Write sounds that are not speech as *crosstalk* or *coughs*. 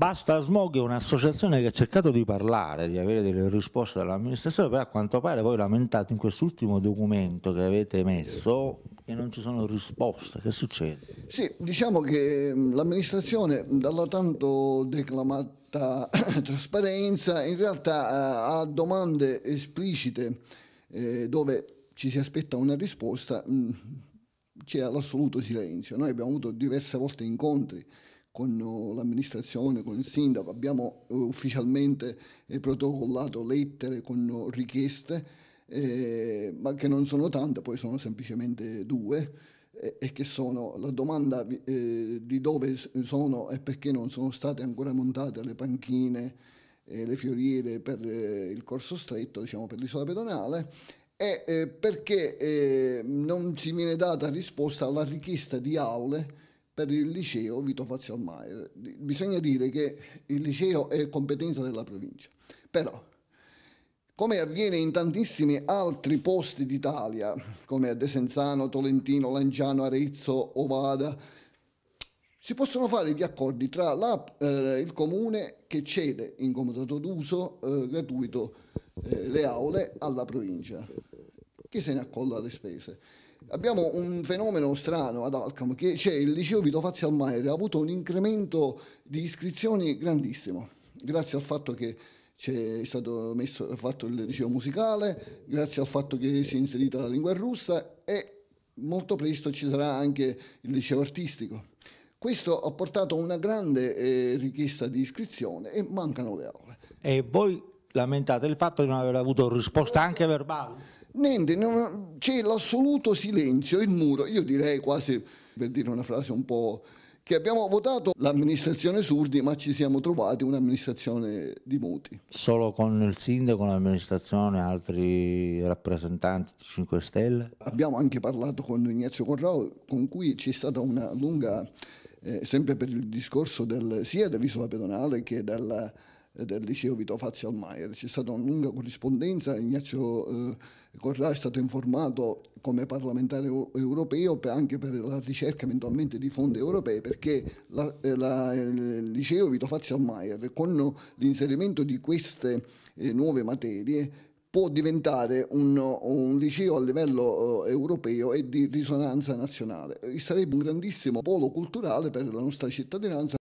Basta Smog è un'associazione che ha cercato di parlare, di avere delle risposte dall'amministrazione, però a quanto pare voi lamentate in quest'ultimo documento che avete emesso che non ci sono risposte. Che succede? Sì, diciamo che mm, l'amministrazione dalla tanto declamata *coughs* trasparenza in realtà eh, ha domande esplicite eh, dove ci si aspetta una risposta, mm, c'è l'assoluto silenzio. Noi abbiamo avuto diverse volte incontri con eh, l'amministrazione, con il sindaco, abbiamo eh, ufficialmente eh, protocollato lettere con richieste, eh, ma che non sono tante, poi sono semplicemente due, eh, e che sono la domanda eh, di dove sono e perché non sono state ancora montate le panchine, le fioriere per il corso stretto, diciamo per l'isola pedonale, e perché non si viene data risposta alla richiesta di aule per il liceo Vito Fazio maier Bisogna dire che il liceo è competenza della provincia, però come avviene in tantissimi altri posti d'Italia, come a Desenzano, Tolentino, Lanciano, Arezzo, Ovada, si possono fare gli accordi tra la, eh, il comune che cede in comodato d'uso eh, gratuito eh, le aule alla provincia, che se ne accolla le spese abbiamo un fenomeno strano ad Alcam, che c'è il liceo Vito Fazzi Almaere, ha avuto un incremento di iscrizioni grandissimo, grazie al fatto che c'è stato messo, fatto il liceo musicale, grazie al fatto che si è inserita la lingua russa e molto presto ci sarà anche il liceo artistico. Questo ha portato a una grande eh, richiesta di iscrizione e mancano le aule. E voi lamentate il fatto di non aver avuto risposta anche verbale? Niente, c'è l'assoluto silenzio, il muro, io direi quasi, per dire una frase un po', che abbiamo votato l'amministrazione surdi ma ci siamo trovati un'amministrazione di muti. Solo con il sindaco, l'amministrazione, altri rappresentanti di 5 Stelle? Abbiamo anche parlato con Ignazio Corrao con cui c'è stata una lunga, eh, sempre per il discorso del, sia dell'isola pedonale che della eh, del liceo Vito Fazio Almaier. C'è stata una lunga corrispondenza, Ignazio eh, Corrà è stato informato come parlamentare europeo anche per la ricerca eventualmente di fondi europei perché la, eh, la, il liceo Vito Fazio Almaier con l'inserimento di queste eh, nuove materie può diventare un, un, liceo a livello eh, europeo e di risonanza nazionale. E eh, Sarebbe un grandissimo polo culturale per la nostra cittadinanza.